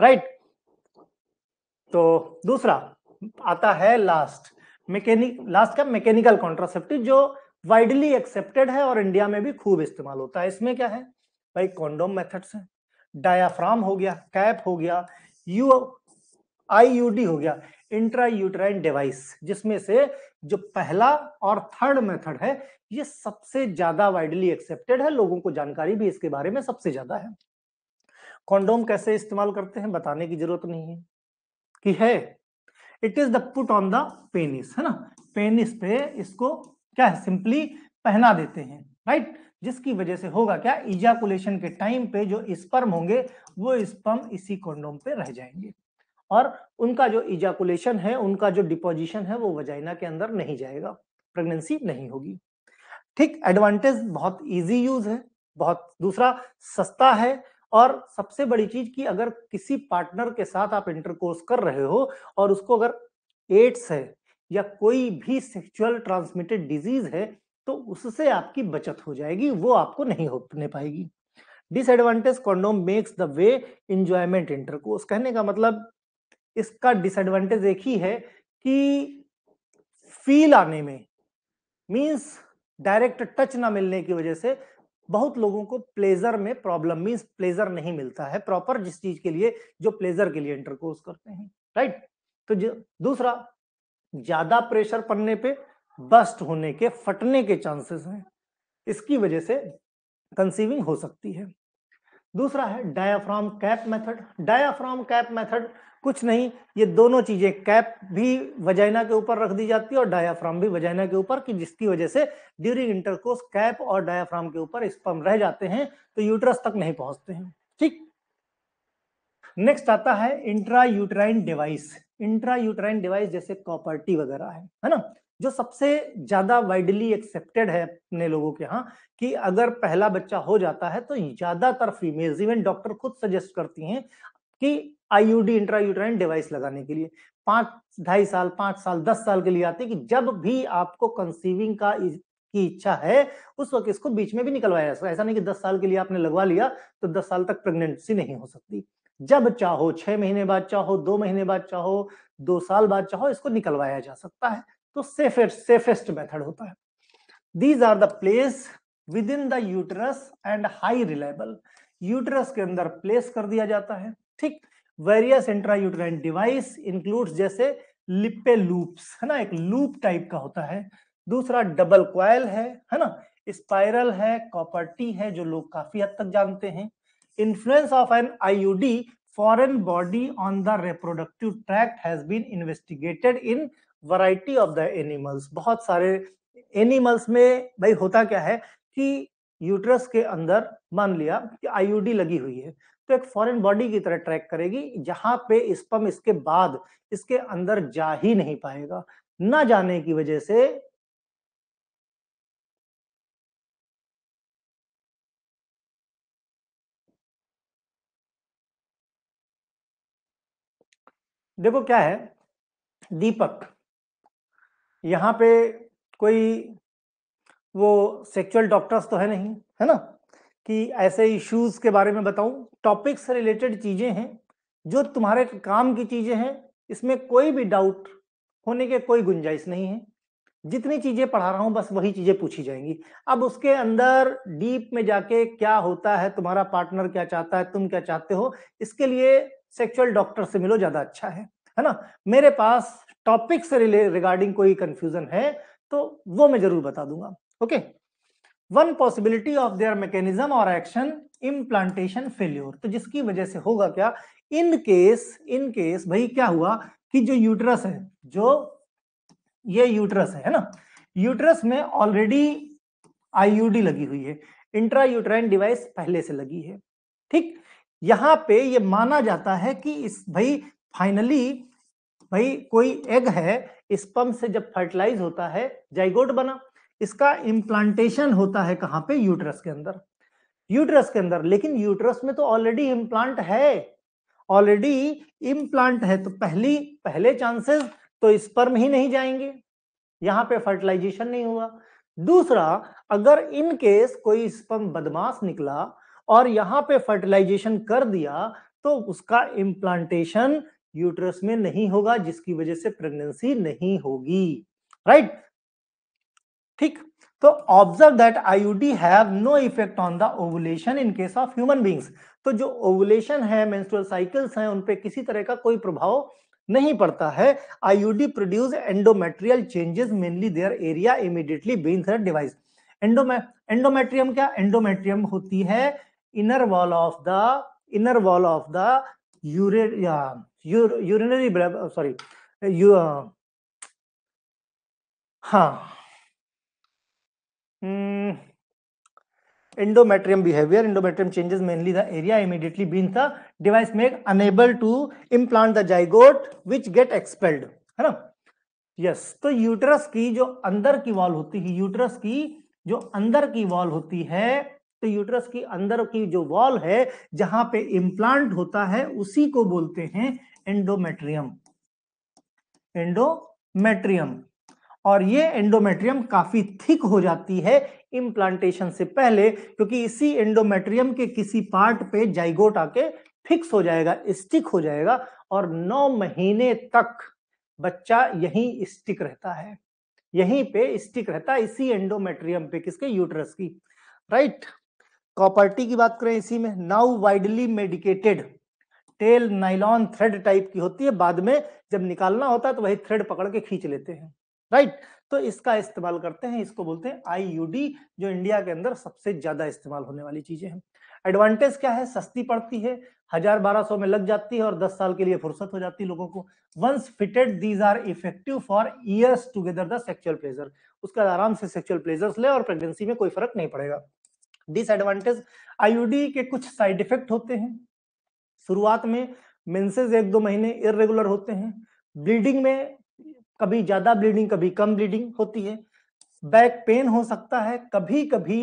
राइट right? तो दूसरा आता है लास्ट मैकेनिक लास्ट का मैकेनिकल कॉन्ट्रासेप्टिव जो वाइडली एक्सेप्टेड है और इंडिया में भी खूब इस्तेमाल होता है इसमें क्या है भाई कॉन्डोम मेथड्स है डायाफ्राम हो गया कैप हो गया यू आईयूडी हो गया इंट्रा यूट्राइन डिवाइस जिसमें से जो पहला और थर्ड मेथड है ये सबसे ज्यादा वाइडली एक्सेप्टेड है लोगों को जानकारी भी इसके बारे में सबसे ज्यादा है कॉन्डोम कैसे इस्तेमाल करते हैं बताने की जरूरत नहीं है कि है it is the put on the penis है ना पेनिस पे इसको क्या है सिंपली पहना देते हैं राइट जिसकी वजह से होगा क्या इजाकुलेशन के टाइम पे जो स्पर्म होंगे वो स्पर्म इसी कॉन्डोम पे रह जाएंगे और उनका जो इजाकुलेशन है उनका जो डिपोजिशन है वो वजाइना के अंदर नहीं जाएगा प्रेगनेंसी नहीं होगी ठीक एडवांटेज बहुत इजी यूज है बहुत दूसरा सस्ता है और सबसे बड़ी चीज कि अगर किसी पार्टनर के साथ आप इंटरकोर्स कर रहे हो और उसको अगर एड्स है या कोई भी सेक्सुअल ट्रांसमिटेड डिजीज है तो उससे आपकी बचत हो जाएगी वो आपको नहीं होने पाएगी disadvantage condom makes the way enjoyment intercourse कहने का मतलब इसका डिसएडवांटेज एक ही है कि फील आने में मींस डायरेक्ट टच ना मिलने की वजह से बहुत लोगों को प्लेजर में प्रॉब्लम मीन्स प्लेजर नहीं मिलता है प्रॉपर जिस चीज के लिए जो प्लेजर के लिए इंटरकोर्स करते हैं राइट तो दूसरा ज्यादा प्रेशर पड़ने पे बस्ट होने के फटने के चांसेस हैं इसकी वजह से कंसीविंग हो सकती है दूसरा है diaphragm cap method diaphragm cap method कुछ नहीं ये दोनों चीजें कैप भी वजाइना के ऊपर रख दी जाती है और डायाफ्राम भी वजाइना के ऊपर कि जिसकी वजह से ड्यूरिंग इंटरकोर्स कैप और डायाफ्राम के ऊपर स्पर्म रह जाते हैं तो यूट्रस तक नहीं पहुंचते हैं ठीक नेक्स्ट आता है intra uterine device intra uterine device जैसे कॉपर्टी वगैरह है है ना जो सबसे ज्यादा वाइडली एक्सेप्टेड है अपने लोगों के यहाँ कि अगर पहला बच्चा हो जाता है तो ज्यादातर फीमेल्स इवन डॉक्टर खुद सजेस्ट करती हैं कि आईयूडी इंट्रायूट्राइन डिवाइस लगाने के लिए पांच ढाई साल पांच साल दस साल के लिए आते कि जब भी आपको कंसीविंग का की इच्छा है उस वक्त इसको बीच में भी निकलवाया जा सकता ऐसा नहीं कि दस साल के लिए आपने लगवा लिया तो दस साल तक प्रेगनेंसी नहीं हो सकती जब चाहो छह महीने बाद चाहो दो महीने बाद चाहो दो साल बाद चाहो इसको निकलवाया जा सकता है तो सेफेस्ट सेफेस्ट मेथड होता है these are the place within the uterus and high reliable uterus के अंदर प्लेस कर दिया जाता है ठीक वेरियस इंट्रायूटराइन डिवाइस इंक्लूड्स जैसे लिपे लूप्स है ना एक लूप टाइप का होता है दूसरा डबल क्वाइल है है ना स्पाइरल है कॉपर्टी है जो लोग काफी हद तक जानते हैं influence of an IUD foreign body on the reproductive tract has been investigated in variety of the animals बहुत सारे एनिमल्स में भाई होता क्या है कि यूट्रस के अंदर मान लिया कि आईयूडी लगी हुई है तो एक फॉरेन बॉडी की तरह ट्रैक करेगी जहां पे स्पम इसके बाद इसके अंदर जा ही नहीं पाएगा ना जाने की वजह से देखो क्या है दीपक यहां पे कोई वो सेक्सुअल डॉक्टर्स तो है नहीं है ना कि ऐसे इश्यूज के बारे में बताऊं टॉपिक से रिलेटेड चीजें हैं जो तुम्हारे काम की चीजें हैं इसमें कोई भी डाउट होने के कोई गुंजाइश नहीं है जितनी चीजें पढ़ा रहा हूं बस वही चीजें पूछी जाएंगी अब उसके अंदर डीप में जाके क्या होता है तुम्हारा पार्टनर क्या चाहता है तुम क्या चाहते हो इसके लिए सेक्सुअल डॉक्टर से मिलो ज्यादा अच्छा है है ना मेरे पास टॉपिक से रिगार्डिंग कोई कंफ्यूजन है तो वो मैं जरूर बता दूंगा okay one possibility of their mechanism और एक्शन इम्प्लांटेशन फेल्योर तो जिसकी वजह से होगा क्या इन केस इन केस भाई क्या हुआ कि जो यूट्रस है जो ये यूट्रस है ना यूट्रस में ऑलरेडी आईयूडी लगी हुई है इंट्रा यूट्राइन डिवाइस पहले से लगी है ठीक यहां पे ये माना जाता है कि इस भाई फाइनली भाई कोई एग है पंप से जब फर्टिलाइज होता है जाइगोट बना इसका इम्प्लांटेशन होता है कहां पे यूट्रस के अंदर यूट्रस के अंदर लेकिन यूट्रस में तो ऑलरेडी इम्प्लांट है ऑलरेडी इम्प्लांट है तो पहली पहले चांसेस तो स्पर्म ही नहीं जाएंगे यहां पे फर्टिलाइजेशन नहीं हुआ दूसरा अगर इन केस कोई स्पर्म बदमाश निकला और यहां पे फर्टिलाइजेशन कर दिया तो उसका इम्प्लांटेशन यूट्रस में नहीं होगा जिसकी वजह से प्रेगनेंसी नहीं होगी राइट right? ठीक तो observe that IUD have no effect on the ovulation in case of human beings तो जो ओवुलेशन है मेंस्ट्रुअल साइकिल्स हैं उन पे किसी तरह का कोई प्रभाव नहीं पड़ता है IUD produce endometrial changes mainly their area immediately been third device एंडोमे एंडोमेट्रियम क्या एंडोमेट्रियम होती है inner wall of the inner wall of the यूरे यूरिनरी सॉरी हाँ endometrium behaviour endometrium changes mainly the area immediately been the device make enable to implant the zygote which get expelled है ना yes तो uterus की जो अंदर की wall होती है यूटरस की जो अंदर की वॉल होती है तो यूटरस की अंदर की जो वॉल है जहां पे इम्प्लांट होता है उसी को बोलते हैं एंडोमेट्रियम एंडोमेट्रियम और ये एंडोमेट्रियम काफी थिक हो जाती है इम्प्लांटेशन से पहले क्योंकि इसी एंडोमेट्रियम के किसी पार्ट पे जाइगोट आके फिक्स हो जाएगा स्टिक हो जाएगा और नौ महीने तक बच्चा यहीं स्टिक रहता है यहीं पे स्टिक रहता है इसी एंडोमेट्रियम पे किसके यूटरस की राइट कॉपर्टी की बात करें इसी में now widely medicated tail nylon thread type की होती है बाद में जब निकालना होता है तो वही थ्रेड पकड़ के खींच लेते हैं राइट तो इसका इस्तेमाल करते हैं इसको बोलते हैं आईयूडी जो इंडिया के अंदर सबसे ज्यादा इस्तेमाल होने वाली चीजें हैं एडवांटेज क्या है सस्ती पड़ती है हजार बारह सौ में लग जाती है और दस साल के लिए फुर्सत हो जाती है लोगों को once fitted these are effective for years together the sexual pleasure उसका आराम से सेक्सुअल प्लेजर्स ले और प्रेगनेंसी में कोई फर्क नहीं पड़ेगा डिसएडवांटेज आईयूडी के कुछ साइड इफेक्ट होते हैं शुरुआत में मेंसेस एक दो महीने इरेगुलर होते हैं ब्लीडिंग में कभी ज्यादा ब्लीडिंग कभी कम ब्लीडिंग होती है बैक पेन हो सकता है कभी कभी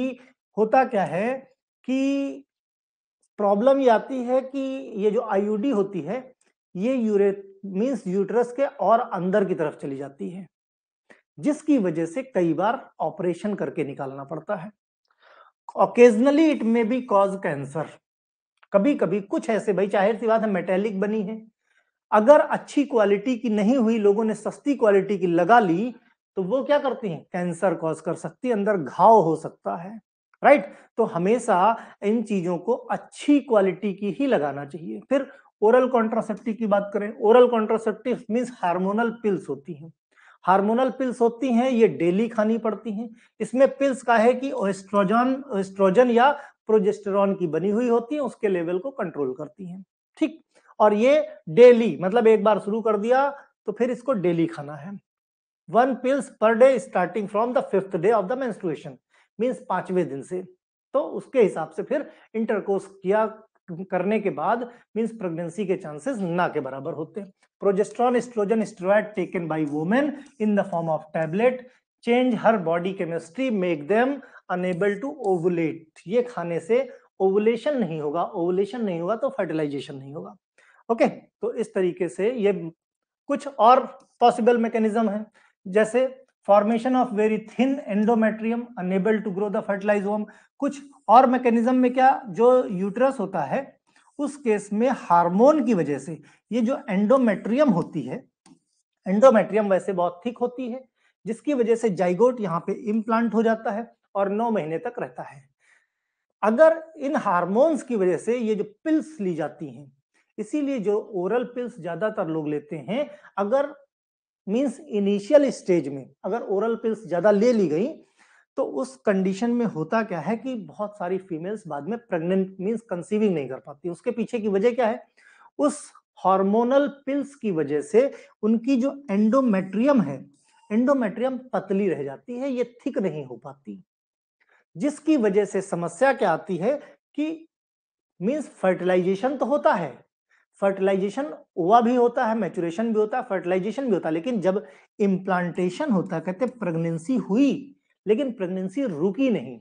होता क्या है कि प्रॉब्लम ये आती है कि ये जो आईयूडी होती है ये यूरे मीन्स यूटरस के और अंदर की तरफ चली जाती है जिसकी वजह से कई बार ऑपरेशन करके निकालना पड़ता है occasionally it may be cause cancer कभी कभी कुछ ऐसे भाई चाहे सी बात है मेटेलिक बनी है अगर अच्छी क्वालिटी की नहीं हुई लोगों ने सस्ती क्वालिटी की लगा ली तो वो क्या करती हैं कैंसर कॉज कर सकती है अंदर घाव हो सकता है राइट तो हमेशा इन चीजों को अच्छी क्वालिटी की ही लगाना चाहिए फिर ओरल कॉन्ट्रासेप्टिव की बात करें oral contraceptive means hormonal pills होती हैं हार्मोनल पिल्स होती हैं ये डेली खानी पड़ती हैं इसमें पिल्स का है कि ओस्ट्रोजन ओस्ट्रोजन या प्रोजेस्टेरॉन की बनी हुई होती है उसके लेवल को कंट्रोल करती हैं ठीक और ये डेली मतलब एक बार शुरू कर दिया तो फिर इसको डेली खाना है one pills per day starting from the fifth day of the menstruation means पांचवें दिन से तो उसके हिसाब से फिर इंटरकोर्स किया करने के बाद मीन्स प्रेगनेंसी के चांसेस ना के बराबर होते हैं progesterone oestrogen steroid taken by women in the form of tablet change her body chemistry make them enable to ovulate ये खाने से ओवुलेशन नहीं होगा ओवुलेशन नहीं होगा तो फर्टिलाइजेशन नहीं होगा ओके तो इस तरीके से ये कुछ और पॉसिबल मैकेनिज्म है जैसे formation of very thin endometrium enable to grow the फर्टिलाइजोम कुछ और मैकेनिज्म में क्या जो यूट्रस होता है उस केस में हार्मोन की वजह से ये जो एंडोमेट्रियम होती है एंडोमेट्रियम वैसे बहुत थिक होती है जिसकी वजह से जाइगोट यहाँ पे इम्प्लांट हो जाता है और नौ महीने तक रहता है अगर इन हार्मोन्स की वजह से ये जो पिल्स ली जाती हैं इसीलिए जो ओरल पिल्स ज्यादातर लोग लेते हैं अगर मीन्स इनिशियल स्टेज में अगर ओरल पिल्स ज्यादा ले ली गई तो उस कंडीशन में होता क्या है कि बहुत सारी फीमेल्स बाद में प्रेग्नेंट मीन्स कंसीविंग नहीं कर पाती उसके पीछे की वजह क्या है उस हार्मोनल पिल्स की वजह से उनकी जो एंडोमेट्रियम है एंडोमेट्रियम पतली रह जाती है ये थिक नहीं हो पाती जिसकी वजह से समस्या क्या आती है कि मीन्स फर्टिलाइजेशन तो होता है फर्टिलाइजेशन ओवा भी होता है मैचुरेशन भी होता है फर्टिलाइजेशन भी होता है लेकिन जब इम्प्लांटेशन होता कहते प्रेगनेंसी हुई लेकिन प्रेगनेंसी रुकी नहीं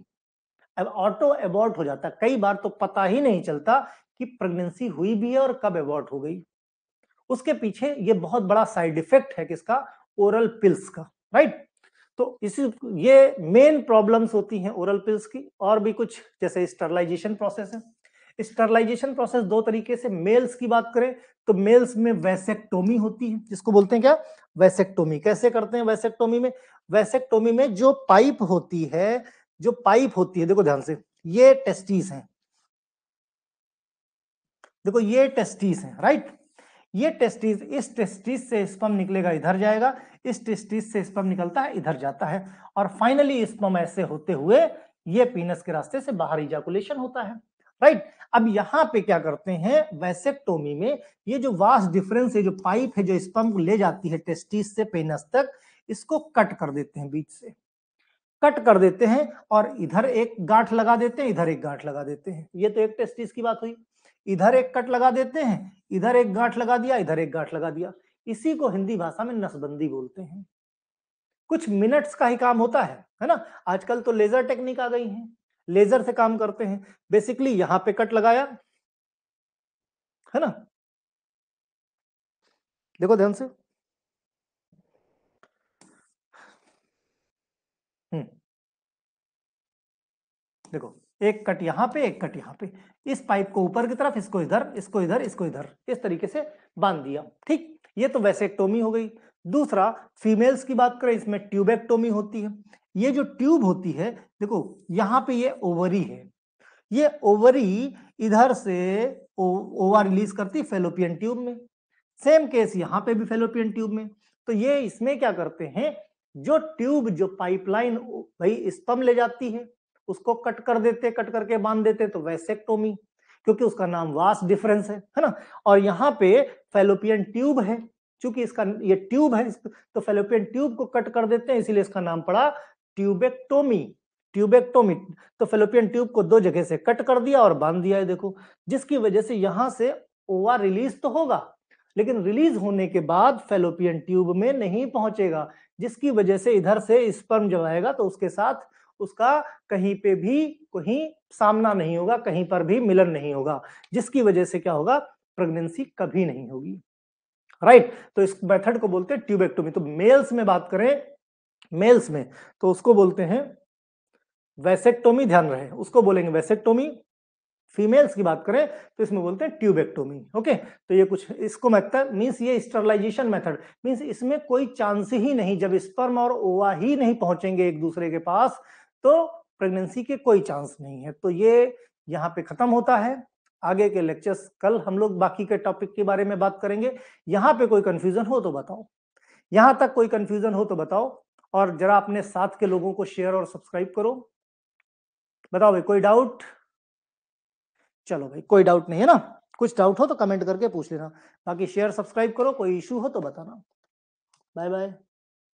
अब ऑटो एबॉर्ट हो जाता कई बार तो पता ही नहीं चलता कि प्रेगनेंसी हुई भी है और कब एबॉर्ट हो गई उसके पीछे ये बहुत बड़ा साइड इफेक्ट है किसका ओरल पिल्स का राइट तो इसी ये मेन प्रॉब्लम्स होती हैं ओरल पिल्स की और भी कुछ जैसे स्टरलाइजेशन प्रोसेस है स्टरलाइजेशन प्रोसेस दो तरीके से मेल्स की बात करें तो मेल्स में वैसेक्टोमी होती है जिसको बोलते हैं क्या वैसेक्टोमी कैसे करते हैं वैसेक्टोमी में वैसेक्टोमी में जो पाइप होती है जो पाइप होती है देखो ध्यान से ये टेस्टीज हैं देखो ये टेस्टीज हैं राइट ये टेस्टिस इस टेस्टिस से स्पम निकलेगा इधर जाएगा इस टेस्टिस से स्पम निकलता है इधर जाता है और फाइनली स्पम ऐसे होते हुए ये पीनस के रास्ते से बाहर इजाकुलेशन होता है राइट अब यहाँ पे क्या करते हैं वैसेक्टोमी में ये जो वास डिफरेंस है जो पाइप है जो स्पम को ले जाती है टेस्टिस से पेनस तक इसको कट कर देते हैं बीच से कट कर देते हैं और इधर एक गांठ लगा देते हैं इधर एक गांठ लगा देते हैं ये तो एक टेस्टिस की बात हुई इधर एक कट लगा देते हैं इधर एक गांठ लगा दिया इधर एक गांठ लगा दिया इसी को हिंदी भाषा में नसबंदी बोलते हैं कुछ मिनट्स का ही काम होता है है ना आजकल तो लेजर टेक्निक आ गई है लेजर से काम करते हैं बेसिकली यहां पे कट लगाया है ना देखो ध्यान से हम्म। देखो एक कट यहां पे एक कट यहां पे इस पाइप को ऊपर की तरफ इसको इधर इसको इधर इसको इधर इस तरीके से बांध दिया ठीक ये तो वैसे एक्टोमी हो गई दूसरा फीमेल्स की बात करें इसमें ट्यूबेक्टोमी होती है ये जो ट्यूब होती है देखो यहाँ पे ये ओवरी है ये ओवरी इधर से ओवा रिलीज करती फेलोपियन ट्यूब में सेम केस यहाँ पे भी फेलोपियन ट्यूब में तो ये इसमें क्या करते हैं जो ट्यूब जो पाइपलाइन भाई स्तम ले जाती है उसको कट कर देते कट करके बांध देते तो वैसेक्टोमी क्योंकि उसका नाम वास डिफरेंस है है ना और यहाँ पे फेलोपियन ट्यूब है चूंकि इसका ये ट्यूब है तो फेलोपियन ट्यूब को कट कर देते हैं इसीलिए इसका नाम पड़ा ट्यूबेक्टोमी ट्यूबेक्टोमी तो फेलोपियन ट्यूब को दो जगह से कट कर दिया और बांध दिया है देखो जिसकी वजह से यहां से ओवा रिलीज तो होगा लेकिन रिलीज होने के बाद फेलोपियन ट्यूब में नहीं पहुंचेगा जिसकी वजह से इधर से स्पर्म जब आएगा तो उसके साथ उसका कहीं पे भी कहीं सामना नहीं होगा कहीं पर भी मिलन नहीं होगा जिसकी वजह से क्या होगा प्रेगनेंसी कभी नहीं होगी राइट right? तो इस मेथड को बोलते हैं ट्यूबेक्टोमी तो मेल्स में बात करें मेल्स में तो उसको बोलते हैं वैसेक्टोमी ध्यान रहे उसको बोलेंगे वैसेक्टोमी फीमेल्स की बात करें तो इसमें बोलते हैं ट्यूबेक्टोमी ओके तो ये कुछ इसको मैथड मीन्स ये स्टरलाइजेशन मेथड मीन्स इसमें कोई चांस ही नहीं जब स्पर्म और ओवा ही नहीं पहुंचेंगे एक दूसरे के पास तो प्रेगनेंसी के कोई चांस नहीं है तो ये यहाँ पे खत्म होता है आगे के लेक्चर्स कल हम लोग बाकी के टॉपिक के बारे में बात करेंगे यहाँ पे कोई कंफ्यूजन हो तो बताओ यहाँ तक कोई कंफ्यूजन हो तो बताओ और जरा अपने साथ के लोगों को शेयर और सब्सक्राइब करो बताओ भाई कोई डाउट चलो भाई कोई डाउट नहीं है ना कुछ डाउट हो तो कमेंट करके पूछ लेना बाकी शेयर सब्सक्राइब करो कोई इशू हो तो बताना बाय बाय